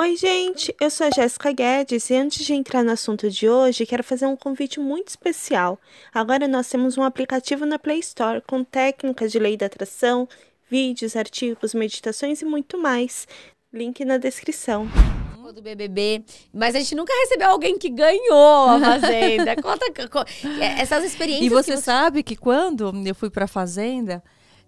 Oi, gente! Eu sou a Jéssica Guedes e antes de entrar no assunto de hoje, quero fazer um convite muito especial. Agora nós temos um aplicativo na Play Store com técnicas de lei da atração, vídeos, artigos, meditações e muito mais. Link na descrição. Do BBB, mas a gente nunca recebeu alguém que ganhou a Fazenda. Conta, conta essas experiências. E você, você sabe que quando eu fui a Fazenda.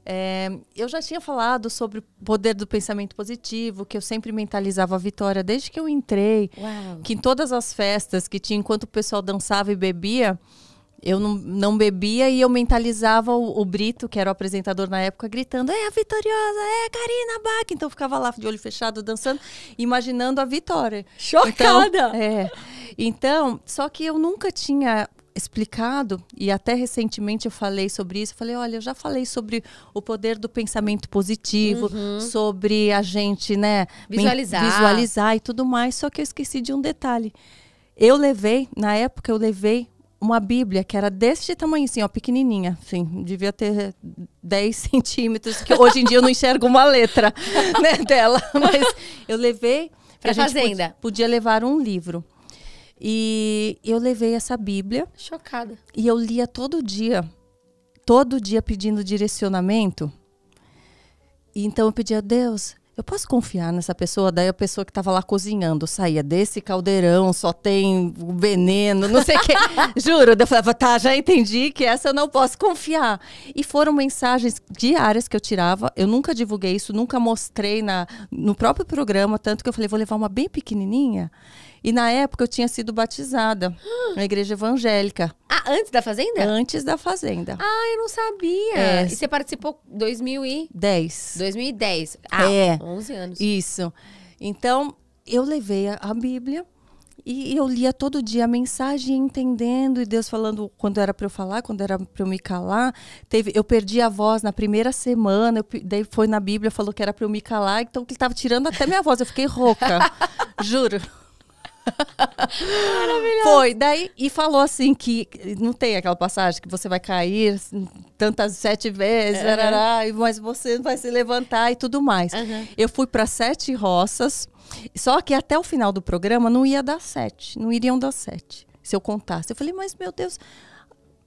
É, eu já tinha falado sobre o poder do pensamento positivo, que eu sempre mentalizava a vitória desde que eu entrei. Uau. Que em todas as festas que tinha, enquanto o pessoal dançava e bebia, eu não, não bebia e eu mentalizava o, o, Brito, que era o apresentador na época, gritando: é a vitoriosa, é a Karina Bach. Então eu ficava lá de olho fechado, dançando, imaginando a vitória. Chocada! Então, é. Então, só que eu nunca tinha explicado e até recentemente eu falei sobre isso. Eu falei, olha, eu já falei sobre o poder do pensamento positivo, uhum. sobre a gente, né, visualizar, visualizar e tudo mais. Só que eu esqueci de um detalhe. Eu levei, na época eu levei uma Bíblia que era deste tamanho, assim, ó, pequenininha, assim, devia ter 10 centímetros, que hoje em dia eu não enxergo uma letra né, dela, mas eu levei. Pra a fazenda. Podia, podia levar um livro. E eu levei essa Bíblia. Chocada. E eu lia todo dia. Todo dia pedindo direcionamento. E então eu pedia, Deus, eu posso confiar nessa pessoa? Daí a pessoa que estava lá cozinhando saía desse caldeirão, só tem veneno, não sei o quê. Juro, eu falava, tá, já entendi que essa eu não posso confiar. E foram mensagens diárias que eu tirava. Eu nunca divulguei isso, nunca mostrei na, no próprio programa, tanto que eu falei, vou levar uma bem pequenininha. E na época eu tinha sido batizada na igreja evangélica. Ah, antes da fazenda? Antes da fazenda. Ah, eu não sabia. É. E você participou em 2010. 2010. Ah, é. 11 anos. Isso. Então, eu levei a, a Bíblia e eu lia todo dia a mensagem, entendendo, e Deus falando quando era para eu falar, quando era para eu me calar. Teve, eu perdi a voz na primeira semana, eu, daí foi na Bíblia, falou que era para eu me calar, então ele estava tirando até minha voz, eu fiquei rouca. juro. Maravilhoso. Foi, daí, e falou assim que não tem aquela passagem que você vai cair tantas sete vezes, uhum. arará, mas você vai se levantar e tudo mais. Uhum. Eu fui para sete roças, só que até o final do programa não ia dar sete, não iriam dar sete, se eu contasse. Eu falei, mas meu Deus,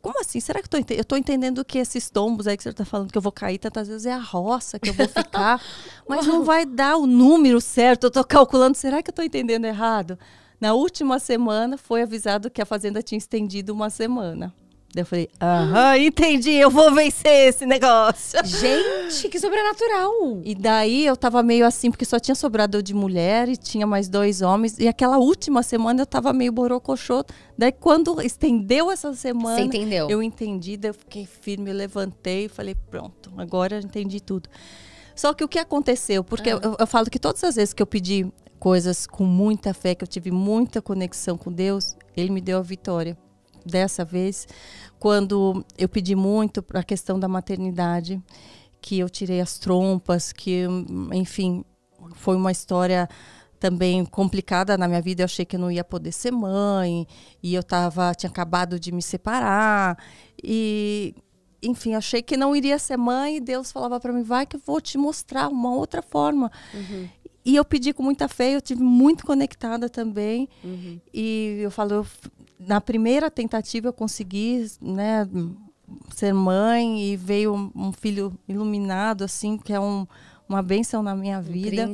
como assim? Será que eu tô, eu tô entendendo que esses tombos aí que você está falando que eu vou cair tantas vezes é a roça que eu vou ficar, mas não vai dar o número certo, eu estou calculando, será que eu estou entendendo errado? Na última semana foi avisado que a fazenda tinha estendido uma semana. Daí eu falei, aham, ah. entendi, eu vou vencer esse negócio. Gente, que sobrenatural! E daí eu tava meio assim, porque só tinha sobrado de mulher e tinha mais dois homens. E aquela última semana eu tava meio borocochô. Daí quando estendeu essa semana, Você entendeu. eu entendi, daí eu fiquei firme, levantei e falei, pronto, agora eu entendi tudo. Só que o que aconteceu? Porque ah. eu, eu, falo que todas as vezes que eu pedi coisas com muita fé, que eu tive muita conexão com Deus, Ele me deu a vitória. Dessa vez, quando eu pedi muito para a questão da maternidade, que eu tirei as trompas, que, enfim, foi uma história também complicada na minha vida. Eu achei que eu não ia poder ser mãe, e eu tava, tinha acabado de me separar, e enfim, achei que não iria ser mãe e Deus falava para mim, vai que eu vou te mostrar uma outra forma. Uhum. E eu pedi com muita fé, eu tive muito conectada também. Uhum. E eu falo, eu, na primeira tentativa eu consegui, né, ser mãe e veio um, filho iluminado assim, que é um, uma benção na minha vida.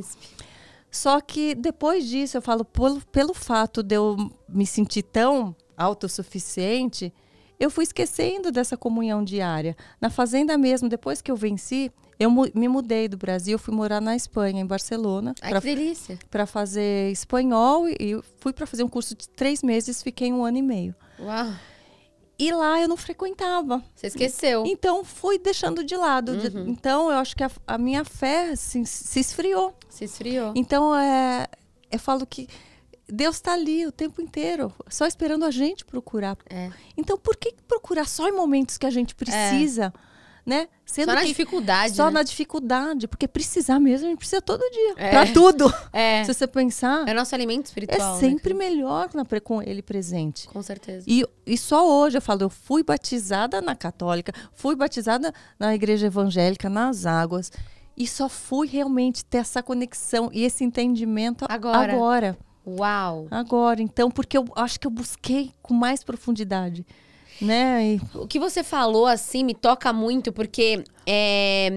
Só que depois disso, eu falo, pelo, pelo fato de eu me sentir tão autossuficiente, eu fui esquecendo dessa comunhão diária. Na fazenda mesmo, depois que eu venci, eu me mudei do Brasil, fui morar na Espanha, em Barcelona. Ai, pra, que delícia! Para fazer espanhol e fui para fazer um curso de três meses, fiquei um ano e meio. Uau! E lá eu não frequentava. Você esqueceu. Então fui deixando de lado. Uhum. Então eu acho que a, a minha fé se, assim, se, esfriou. Se esfriou. Então é, eu falo que Deus está ali o tempo inteiro, só esperando a gente procurar. É. Então por que procurar só em momentos que a gente é. precisa? É né? Sendo só na que, dificuldade. Só né? na dificuldade, porque precisar mesmo, a gente precisa todo dia. É. Pra tudo. É. Se você pensar. É nosso alimento espiritual. É né, sempre né? melhor na, com ele presente. Com certeza. E, e só hoje eu falo, eu fui batizada na católica, fui batizada na igreja evangélica, nas águas. E só fui realmente ter essa conexão e esse entendimento agora. agora. Uau! Agora, então, porque eu acho que eu busquei com mais profundidade. Né? E... O que você falou, assim, me toca muito, porque é,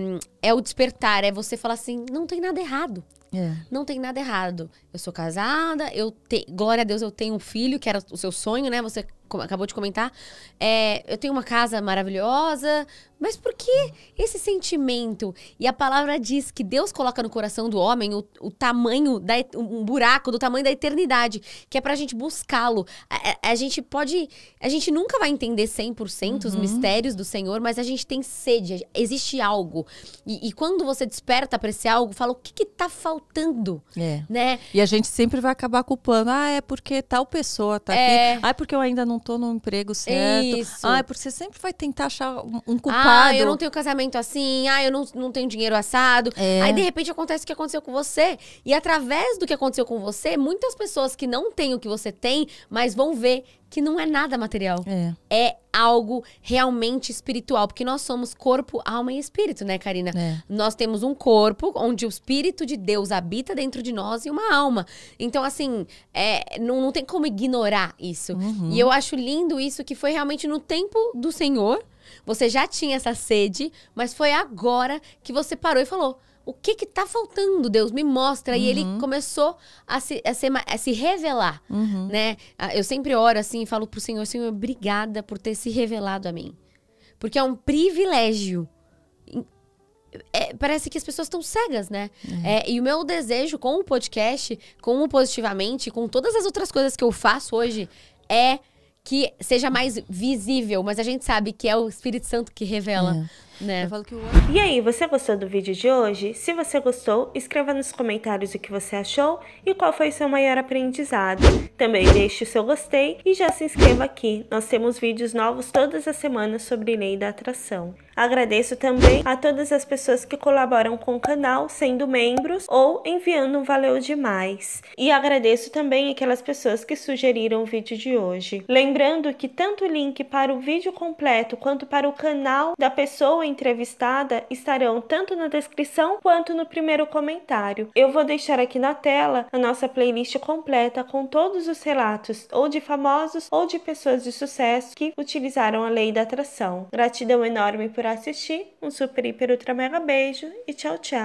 é o despertar, é você falar assim, não tem nada errado. É. Não tem nada errado. Eu sou casada, eu te... glória a Deus, eu tenho um filho, que era o seu sonho, né? Você acabou de comentar, é, eu tenho uma casa maravilhosa, mas por que esse sentimento? E a palavra diz que Deus coloca no coração do homem o, o tamanho, da, um buraco do tamanho da eternidade, que é pra gente buscá-lo. A, a, gente pode. A gente nunca vai entender 100% uhum. os mistérios do Senhor, mas a gente tem sede, existe algo. E, e quando você desperta pra esse algo, fala o que, que tá faltando? É. Né? E a gente sempre vai acabar culpando. Ah, é porque tal pessoa tá é. aqui. Ah, é porque eu ainda não tô no emprego certo. Isso. Ah, porque você sempre vai tentar achar um ah, culpado. Ah, eu não tenho casamento assim. Ah, eu não, não tenho dinheiro assado. É. Aí, de repente, acontece o que aconteceu com você. E através do que aconteceu com você, muitas pessoas que não têm o que você tem, mas vão ver que não é nada material. É. é algo realmente espiritual, porque nós somos corpo, alma e espírito, né, Karina? É. Nós temos um corpo onde o espírito de Deus habita dentro de nós e uma alma. Então, assim, é, não, não tem como ignorar isso. Uhum. E eu acho lindo isso que foi realmente no tempo do Senhor. Você já tinha essa sede, mas foi agora que você parou e falou: o que que tá faltando, Deus? Me mostra. Uhum. E ele uhum. começou a se, a se, a se revelar, uhum. né? Ah, eu sempre oro assim e falo pro Senhor, Senhor, obrigada por ter se revelado a mim. Porque é um privilégio. É, parece que as pessoas estão cegas, né? Uhum. É, e o meu desejo com o podcast, com o Positivamente, com todas as outras coisas que eu faço hoje, é que seja mais visível. Mas a gente sabe que é o Espírito Santo que revela. É. Né? Que... E aí, você gostou do vídeo de hoje? Se você gostou, escreva nos comentários o que você achou e qual foi o seu maior aprendizado. Também deixe o seu gostei e já se inscreva aqui. Nós temos vídeos novos todas as semanas sobre lei da atração. Agradeço também a todas as pessoas que colaboram com o canal, sendo membros ou enviando um valeu demais. E agradeço também aquelas pessoas que sugeriram o vídeo de hoje. Lembrando que tanto o link para o vídeo completo quanto para o canal da pessoa entrevistada estarão tanto na descrição quanto no primeiro comentário. Eu vou deixar aqui na tela a nossa playlist completa com todos os relatos, ou de famosos ou de pessoas de sucesso que utilizaram a lei da atração. Gratidão enorme por assistir, um super, hiper, ultra, mega beijo e tchau, tchau!